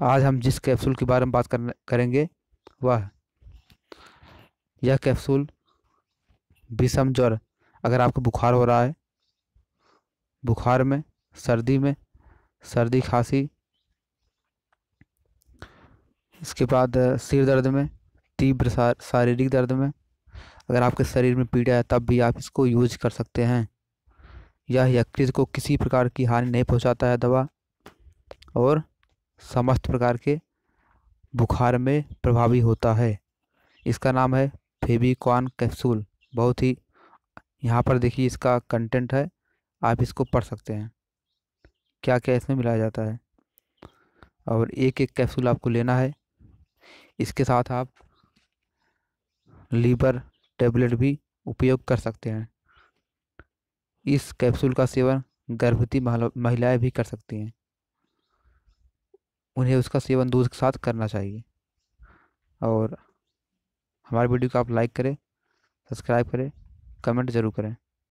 आज हम जिस कैप्सूल के बारे में बात करेंगे वह यह कैप्सूल विषम ज्वर अगर आपको बुखार हो रहा है बुखार में सर्दी में सर्दी खांसी इसके बाद सिर दर्द में तीव्र शारीरिक दर्द में अगर आपके शरीर में पीड़ा है तब भी आप इसको यूज कर सकते हैं यह यकृत को किसी प्रकार की हानि नहीं पहुंचाता है दवा और समस्त प्रकार के बुखार में प्रभावी होता है इसका नाम है फेबिकॉन कैप्सूल बहुत ही यहाँ पर देखिए इसका कंटेंट है आप इसको पढ़ सकते हैं क्या क्या इसमें मिलाया जाता है और एक एक कैप्सूल आपको लेना है इसके साथ आप लीवर टेबलेट भी उपयोग कर सकते हैं इस कैप्सूल का सेवन गर्भवती महिलाएं भी कर सकती हैं उन्हें उसका सेवन दूध के साथ करना चाहिए और हमारे वीडियो को आप लाइक करें सब्सक्राइब करें कमेंट ज़रूर करें